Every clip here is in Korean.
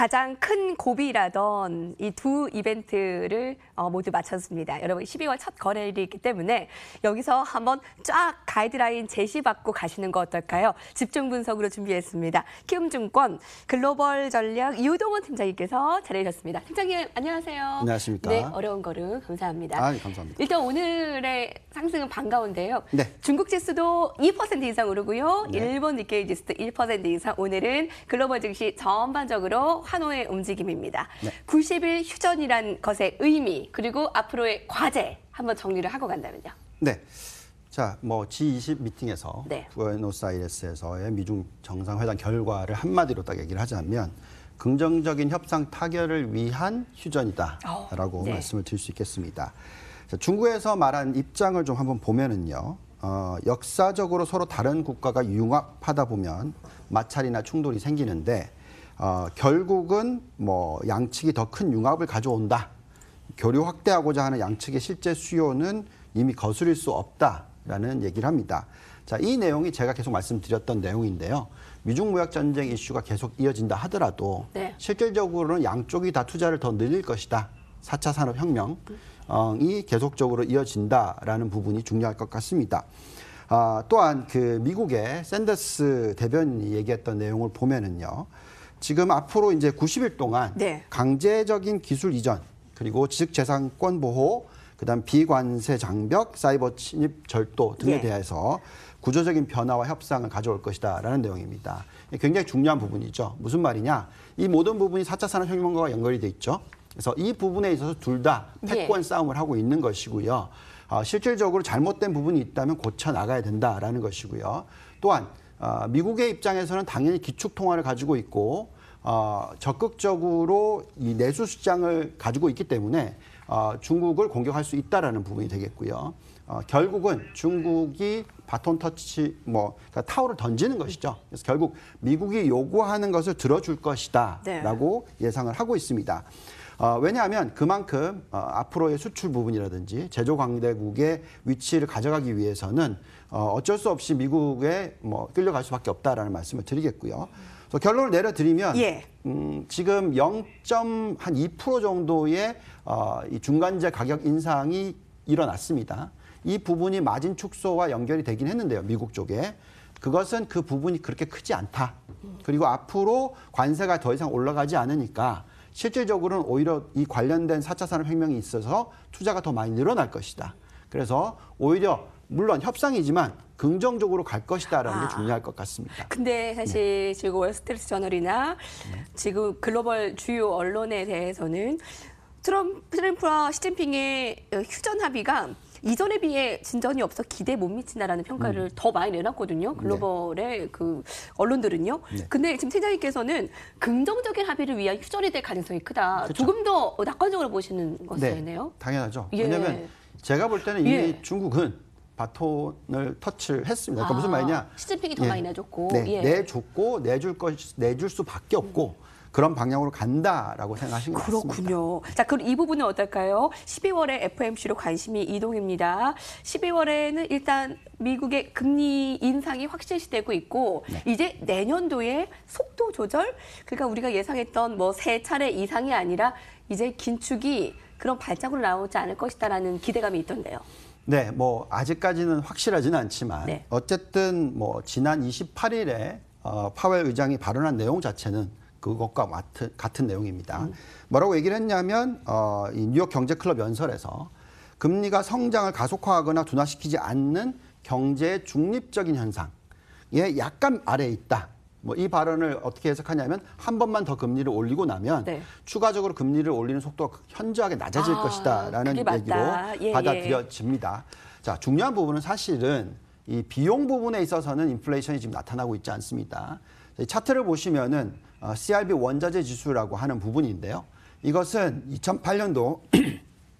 가장 큰 고비라던 이 두 이벤트를 어, 모두 마쳤습니다. 여러분 12월 첫 거래일이기 때문에 여기서 한번 쫙 가이드라인 제시받고 가시는 거 어떨까요? 집중 분석으로 준비했습니다. 키움증권 글로벌 전략 유동원 팀장님께서 잘해주셨습니다. 팀장님 안녕하세요. 안녕하십니까. 네, 어려운 걸음 감사합니다. 아, 감사합니다. 일단 오늘의 상승은 반가운데요. 네. 중국 지수도 2% 이상 오르고요. 네. 일본 니케이 지수도 1% 이상 오늘은 글로벌 증시 전반적으로 환호의 움직임입니다. 네. 90일 휴전이란 것의 의미 그리고 앞으로의 과제 한번 정리를 하고 간다면요. 네. 자, 뭐 G20 미팅에서 네. 부에노스아이레스에서의 미중 정상회담 결과를 한마디로 딱 얘기를 하자면 긍정적인 협상 타결을 위한 휴전이다라고 오, 어, 네. 말씀을 드릴 수 있겠습니다. 자, 중국에서 말한 입장을 좀 한번 보면은요. 어, 역사적으로 서로 다른 국가가 융합하다 보면 마찰이나 충돌이 생기는데 어, 결국은 뭐 양측이 더 큰 융합을 가져온다. 교류 확대하고자 하는 양측의 실제 수요는 이미 거스릴 수 없다라는 얘기를 합니다. 자, 이 내용이 제가 계속 말씀드렸던 내용인데요. 미중 무역 전쟁 이슈가 계속 이어진다 하더라도 네. 실질적으로는 양쪽이 다 투자를 더 늘릴 것이다. 4차 산업 혁명이 어, 계속적으로 이어진다라는 부분이 중요할 것 같습니다. 아, 또한 그 미국의 샌더스 대변이 얘기했던 내용을 보면은요. 지금 앞으로 이제 90일 동안 네. 강제적인 기술 이전 그리고 지식재산권 보호 그다음 비관세 장벽, 사이버 침입 절도 등에 예. 대해서 구조적인 변화와 협상을 가져올 것이다라는 내용입니다. 굉장히 중요한 부분이죠. 무슨 말이냐? 이 모든 부분이 4차 산업혁명과 연결이 돼 있죠. 그래서 이 부분에 있어서 둘다 네. 패권 예. 싸움을 하고 있는 것이고요. 아, 실질적으로 잘못된 부분이 있다면 고쳐 나가야 된다라는 것이고요. 또한 아, 미국의 입장에서는 당연히 기축 통화를 가지고 있고 아, 적극적으로 이 내수 시장을 가지고 있기 때문에 아, 중국을 공격할 수 있다라는 부분이 되겠고요. 결국은 중국이 바톤 터치 뭐 그러니까 타오를 던지는 것이죠. 그래서 결국 미국이 요구하는 것을 들어줄 것이다라고 네. 예상을 하고 있습니다. 어, 왜냐하면 그만큼 어, 앞으로의 수출 부분이라든지 제조 강대국의 위치를 가져가기 위해서는 어, 어쩔 수 없이 미국에 뭐 끌려갈 수밖에 없다라는 말씀을 드리겠고요. 그래서 결론을 내려드리면 예. 음, 지금 0.한2% 정도의 어, 이 중간재 가격 인상이 일어났습니다. 이 부분이 마진 축소와 연결이 되긴 했는데요, 미국 쪽에. 그것은 그 부분이 그렇게 크지 않다. 그리고 앞으로 관세가 더 이상 올라가지 않으니까 실질적으로는 오히려 이 관련된 4차 산업혁명이 있어서 투자가 더 많이 늘어날 것이다. 그래서 오히려 물론 협상이지만 긍정적으로 갈 것이다라는 아, 게 중요할 것 같습니다. 근데 네. 사실 네. 지금 월스트리트 저널이나 네. 지금 글로벌 주요 언론에 대해서는 트럼프, 와 시진핑의 휴전 합의가 이전에 비해 진전이 없어 기대 못미친다라는 평가를 음. 더 많이 내놨거든요. 네. 글로벌의 네. 그 언론들은요. 네. 근데 지금 팀장님께서는 긍정적인 합의를 위한 휴전이 될 가능성이 크다. 그쵸. 그렇죠. 조금 더 낙관적으로 보시는 것이네요. 네. 당연하죠. 예. 왜냐하면 제가 볼 때는 이미 예. 중국은 바톤을 터치를 했습니다. 그러니까 아, 무슨 말이냐? 시진핑이 더 예. 많이 내줬고 네. 예. 내줬고 내 줄 것 내 줄 수밖에 없고 음. 그런 방향으로 간다라고 생각하시면 것그 같습니다. 그렇군요. 자, 그럼 이 부분은 어떨까요? 12월에 FMC로 관심이 이동입니다. 12월에는 일단 미국의 금리 인상이 확실시되고 있고 네. 이제 내년도에 속도 조절 그러니까 우리가 예상했던 뭐 세 차례 이상이 아니라 이제 긴축이 그런 발작으로 나오지 않을 것이다라는 기대감이 있던데요. 네, 뭐 아직까지는 확실하지는 않지만 네. 어쨌든 뭐 지난 28일에 어, 파웰 의장이 발언한 내용 자체는 그것과 같은, 같은 내용입니다. 음. 뭐라고 얘기를 했냐면 어, 이 뉴욕 경제클럽 연설에서 금리가 성장을 가속화하거나 둔화시키지 않는 경제의 중립적인 현상에 약간 아래에 있다. 뭐 이 발언을 어떻게 해석하냐면 한 번만 더 금리를 올리고 나면 네. 추가적으로 금리를 올리는 속도가 그 현저하게 낮아질 아, 것이다라는 얘기로 예, 예, 받아들여집니다. 예. 자 중요한 부분은 사실은 이 비용 부분에 있어서는 인플레이션이 지금 나타나고 있지 않습니다. 차트를 보시면은 어, CRB 원자재 지수라고 하는 부분인데요. 이것은 2008년도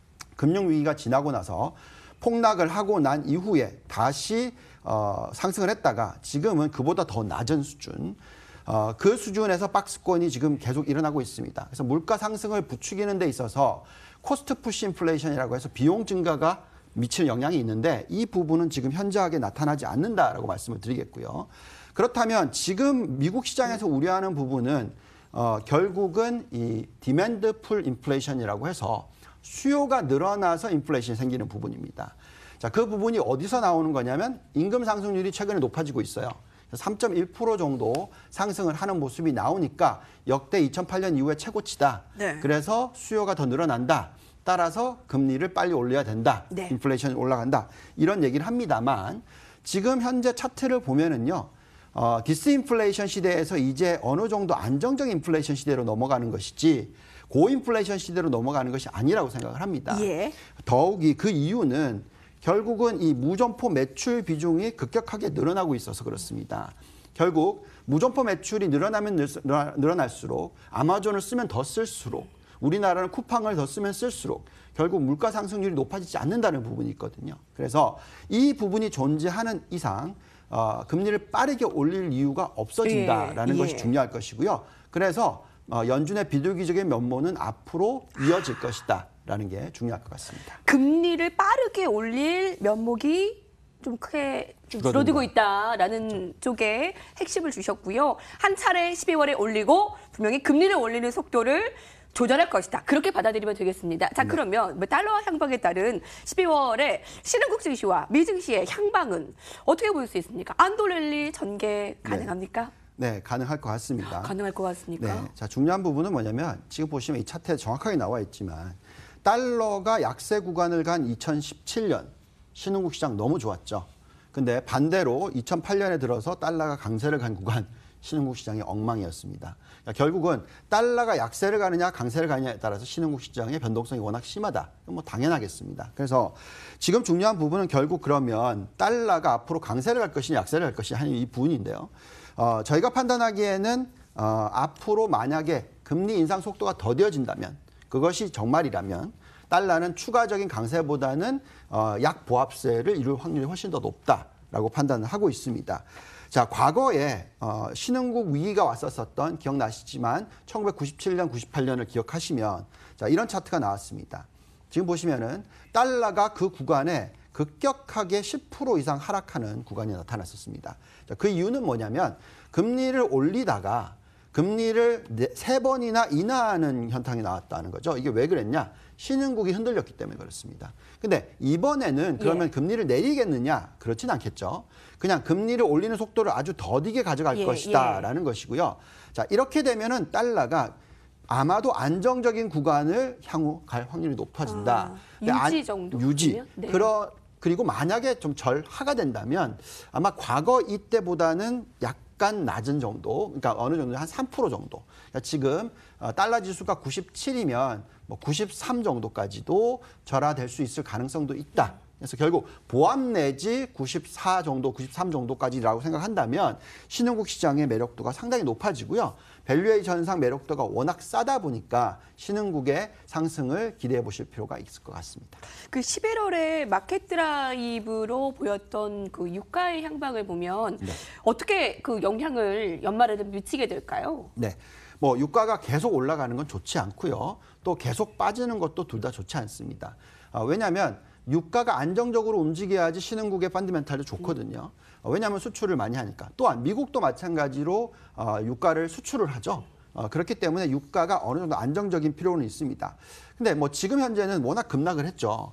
금융위기가 지나고 나서 폭락을 하고 난 이후에 다시 어, 상승을 했다가 지금은 그보다 더 낮은 수준. 어, 그 수준에서 박스권이 지금 계속 일어나고 있습니다. 그래서 물가 상승을 부추기는 데 있어서 코스트 푸시 인플레이션이라고 해서 비용 증가가 미칠 영향이 있는데 이 부분은 지금 현저하게 나타나지 않는다라고 말씀을 드리겠고요. 그렇다면 지금 미국 시장에서 네. 우려하는 부분은 어, 결국은 이 디맨드 풀 인플레이션이라고 해서 수요가 늘어나서 인플레이션이 생기는 부분입니다. 자, 그 부분이 어디서 나오는 거냐면 임금 상승률이 최근에 높아지고 있어요. 3.1% 정도 상승을 하는 모습이 나오니까 역대 2008년 이후에 최고치다. 네. 그래서 수요가 더 늘어난다. 따라서 금리를 빨리 올려야 된다. 네. 인플레이션이 올라간다. 이런 얘기를 합니다만 지금 현재 차트를 보면은요. 어, 디스인플레이션 시대에서 이제 어느 정도 안정적 인플레이션 시대로 넘어가는 것이지 고인플레이션 시대로 넘어가는 것이 아니라고 생각을 합니다. 예. 더욱이 그 이유는 결국은 이 무점포 매출 비중이 급격하게 늘어나고 있어서 그렇습니다. 결국 무점포 매출이 늘어나면 늘어날수록 아마존을 쓰면 더 쓸수록 우리나라는 쿠팡을 더 쓰면 쓸수록 결국 물가 상승률이 높아지지 않는다는 부분이 있거든요. 그래서 이 부분이 존재하는 이상 어, 금리를 빠르게 올릴 이유가 없어진다라는 예, 것이 예. 중요할 것이고요. 그래서 어, 연준의 비둘기적인 면모는 앞으로 이어질 것이다라는 게 중요할 것 같습니다. 금리를 빠르게 올릴 면목이 좀 크게 좀 줄어들고 있다라는 쪽에 핵심을 주셨고요. 한 차례 12월에 올리고 분명히 금리를 올리는 속도를 조절할 것이다. 그렇게 받아들이면 되겠습니다. 자, 네. 그러면 뭐 달러와 향방에 따른 12월에 신흥국 증시와 미증시의 향방은 어떻게 볼 수 있습니까? 안도랠리 전개 네. 가능합니까? 네. 네. 가능할 것 같습니다. 아, 가능할 것 같습니까? 네. 자, 중요한 부분은 뭐냐면 지금 보시면 이 차트에 정확하게 나와 있지만 달러가 약세 구간을 간 2017년 신흥국 시장 너무 좋았죠. 근데 반대로 2008년에 들어서 달러가 강세를 간 구간 신흥국 시장이 엉망이었습니다. 그러니까 결국은 달러가 약세를 가느냐 강세를 가느냐에 따라서 신흥국 시장의 변동성이 워낙 심하다. 뭐 당연하겠습니다. 그래서 지금 중요한 부분은 결국 그러면 달러가 앞으로 강세를 갈 것이냐 약세를 갈 것이냐 하는 이 부분인데요. 어, 저희가 판단하기에는 어, 앞으로 만약에 금리 인상 속도가 더뎌진다면 그것이 정말이라면 달러는 추가적인 강세보다는 어, 약 보합세를 이룰 확률이 훨씬 더 높다라고 판단을 하고 있습니다. 자, 과거에 어, 신흥국 위기가 왔었었던 기억나시지만 1997년, 98년을 기억하시면 자, 이런 차트가 나왔습니다. 지금 보시면은 달러가 그 구간에 급격하게 10% 이상 하락하는 구간이 나타났었습니다. 자, 그 이유는 뭐냐면 금리를 올리다가 금리를 네, 세 번이나 인하하는 현상이 나왔다는 거죠. 이게 왜 그랬냐? 신흥국이 흔들렸기 때문에 그렇습니다. 근데 이번에는 그러면 예. 금리를 내리겠느냐? 그렇진 않겠죠. 그냥 금리를 올리는 속도를 아주 더디게 가져갈 예. 것이다라는 예. 것이고요. 자, 이렇게 되면은 달러가 아마도 안정적인 구간을 향후 갈 확률이 높아진다. 아, 유지 정도 유지. 네. 그러 그리고 만약에 좀 절하가 된다면 아마 과거 이때보다는 약 약간 낮은 정도, 그러니까 어느 정도 한 3% 정도. 그러니까 지금 어, 달러 지수가 97이면 뭐93 정도까지도 절하될 수 있을 가능성도 있다. 그래서 결국 보합 내지 94 정도, 93 정도까지라고 생각한다면 신흥국 시장의 매력도가 상당히 높아지고요. 밸류에이션상 매력도가 워낙 싸다 보니까 신흥국의 상승을 기대해 보실 필요가 있을 것 같습니다. 그 11월에 마켓 드라이브로 보였던 그 유가의 향방을 보면 네. 어떻게 그 영향을 연말에 도 미치게 될까요? 네. 뭐 유가가 계속 올라가는 건 좋지 않고요. 또 계속 빠지는 것도 둘 다 좋지 않습니다. 아, 왜냐하면 유가가 안정적으로 움직여야지 신흥국의 펀드멘탈도 좋거든요. 어, 왜냐하면 수출을 많이 하니까. 또한 미국도 마찬가지로 어, 유가를 수출을 하죠. 어, 그렇기 때문에 유가가 어느 정도 안정적인 필요는 있습니다. 근데 뭐 지금 현재는 워낙 급락을 했죠.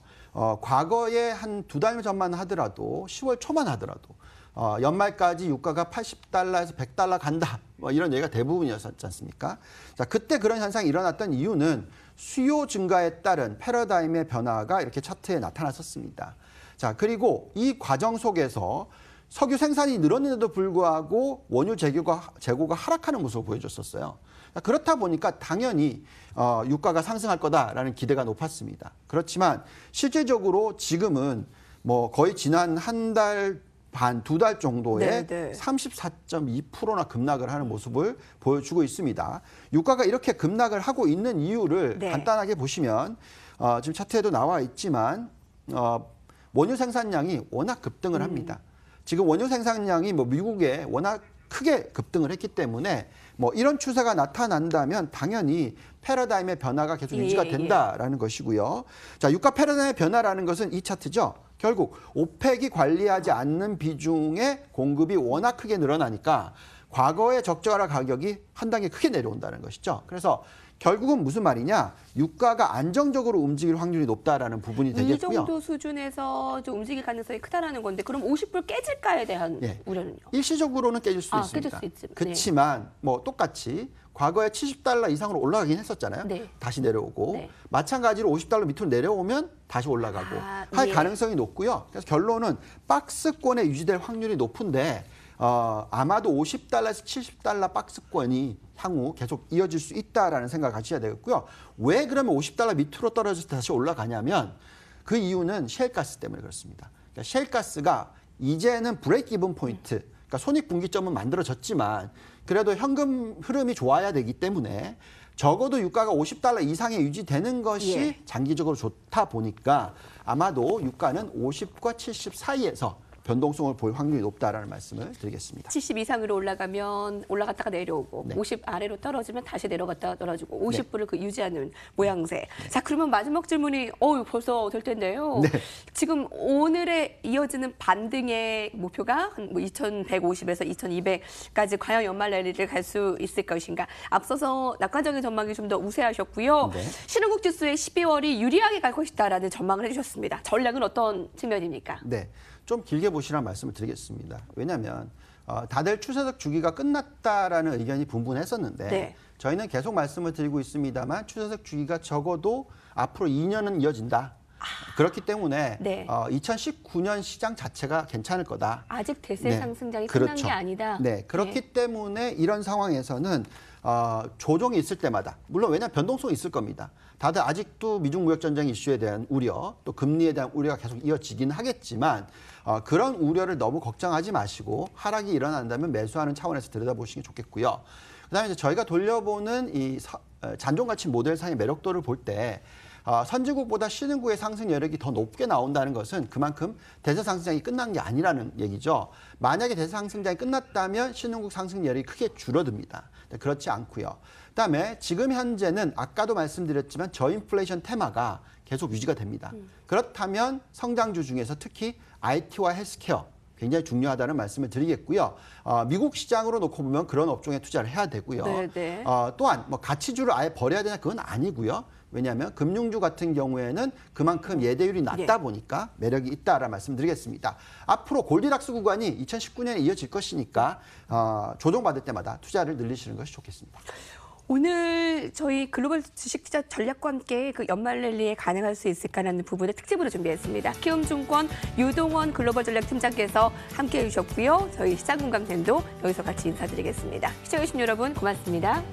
과거에 한 두 달 전만 하더라도 10월 초만 하더라도 어, 연말까지 유가가 80달러에서 100달러 간다. 뭐 이런 얘기가 대부분이었지 않습니까? 자, 그때 그런 현상이 일어났던 이유는 수요 증가에 따른 패러다임의 변화가 이렇게 차트에 나타났었습니다. 자, 그리고 이 과정 속에서 석유 생산이 늘었는데도 불구하고 원유 재고가, 재고가 하락하는 모습을 보여줬었어요. 그렇다 보니까 당연히 어, 유가가 상승할 거다라는 기대가 높았습니다. 그렇지만 실질적으로 지금은 뭐 거의 지난 한달 반, 두달 정도에 34.2%나 급락을 하는 모습을 보여주고 있습니다. 유가가 이렇게 급락을 하고 있는 이유를 네. 간단하게 보시면 어, 지금 차트에도 나와 있지만 어, 원유 생산량이 워낙 급등을 음. 합니다. 음. 지금 원유 생산량이 뭐 미국에 워낙 크게 급등을 했기 때문에 뭐 이런 추세가 나타난다면 당연히 패러다임의 변화가 계속 유지가 예, 예. 된다라는 것이고요. 자, 유가 패러다임의 변화라는 것은 이 차트죠. 결국 오펙이 관리하지 않는 비중의 공급이 워낙 크게 늘어나니까 과거의 적절한 가격이 한 단계 크게 내려온다는 것이죠. 그래서 결국은 무슨 말이냐? 유가가 안정적으로 움직일 확률이 높다라는 부분이 되겠고요. 이 정도 수준에서 좀 움직일 가능성이 크다라는 건데 그럼 50불 깨질까에 대한 예. 우려는요? 일시적으로는 깨질 수 아, 있습니다. 깨질 수 그렇지만 네. 뭐 똑같이 과거에 70달러 이상으로 올라가긴 했었잖아요. 네. 다시 내려오고 네. 마찬가지로 50달러 밑으로 내려오면 다시 올라가고 아, 할 예. 가능성이 높고요. 그래서 결론은 박스권에 유지될 확률이 높은데 어, 아마도 50달러에서 70달러 박스권이 향후 계속 이어질 수 있다라는 생각하셔야 되겠고요. 왜 그러면 50달러 밑으로 떨어져서 다시 올라가냐면 그 이유는 셸가스 때문에 그렇습니다. 그러니까 쉘가스가 이제는 브레이크 이븐 포인트, 그러니까 손익분기점은 만들어졌지만 그래도 현금 흐름이 좋아야 되기 때문에 적어도 유가가 50달러 이상에 유지되는 것이 예. 장기적으로 좋다 보니까 아마도 유가는 50과 70 사이에서 변동성을 볼 확률이 높다라는 말씀을 드리겠습니다. 70 이상으로 올라가면 올라갔다가 내려오고 네. 50 아래로 떨어지면 다시 내려갔다가 떨어지고 50불을 네. 그 네. 유지하는 모양새. 네. 자 그러면 마지막 질문이 어 벌써 될 텐데요. 네. 지금 오늘에 이어지는 반등의 목표가 뭐 2,150에서 2,200까지 과연 연말 랠리를 갈 수 있을 것인가. 앞서서 낙관적인 전망이 좀 더 우세하셨고요. 네. 신흥국 지수의 12월이 유리하게 갈 것이다라는 전망을 해주셨습니다. 전략은 어떤 측면입니까? 네. 좀 길게 보시라는 말씀을 드리겠습니다. 왜냐하면 어, 다들 추세적 주기가 끝났다라는 의견이 분분했었는데 네. 저희는 계속 말씀을 드리고 있습니다만 추세적 주기가 적어도 앞으로 2년은 이어진다. 아. 그렇기 때문에 네. 어, 2019년 시장 자체가 괜찮을 거다. 아직 대세 네. 상승장이 그렇죠. 끝난 게 아니다. 네, 그렇기 네. 때문에 이런 상황에서는 어, 조정이 있을 때마다 물론 왜냐 변동성이 있을 겁니다. 다들 아직도 미중 무역 전쟁 이슈에 대한 우려 또 금리에 대한 우려가 계속 이어지긴 하겠지만 어, 그런 우려를 너무 걱정하지 마시고 하락이 일어난다면 매수하는 차원에서 들여다보시는 게 좋겠고요. 그다음에 이제 저희가 돌려보는 이 어, 잔존 가치 모델상의 매력도를 볼때 어, 선진국보다 신흥국의 상승 여력이 더 높게 나온다는 것은 그만큼 대세 상승장이 끝난 게 아니라는 얘기죠. 만약에 대세 상승장이 끝났다면 신흥국 상승 여력이 크게 줄어듭니다. 네, 그렇지 않고요. 그다음에 지금 현재는 아까도 말씀드렸지만 저인플레이션 테마가 계속 유지가 됩니다. 음. 그렇다면 성장주 중에서 특히 IT와 헬스케어 굉장히 중요하다는 말씀을 드리겠고요. 어, 미국 시장으로 놓고 보면 그런 업종에 투자를 해야 되고요. 네, 네. 어, 또한 뭐 가치주를 아예 버려야 되냐 그건 아니고요. 왜냐하면 금융주 같은 경우에는 그만큼 예대율이 낮다 예. 보니까 매력이 있다라는 말씀드리겠습니다. 앞으로 골디락스 구간이 2019년에 이어질 것이니까 어, 조정받을 때마다 투자를 늘리시는 것이 좋겠습니다. 오늘 저희 글로벌 주식투자 전략과 함께 그 연말 랠리에 가능할 수 있을까라는 부분을 특집으로 준비했습니다. 키움증권 유동원 글로벌 전략 팀장께서 함께해 주셨고요. 저희 시장공감팬도 여기서 같이 인사드리겠습니다. 시청해주신 여러분 고맙습니다.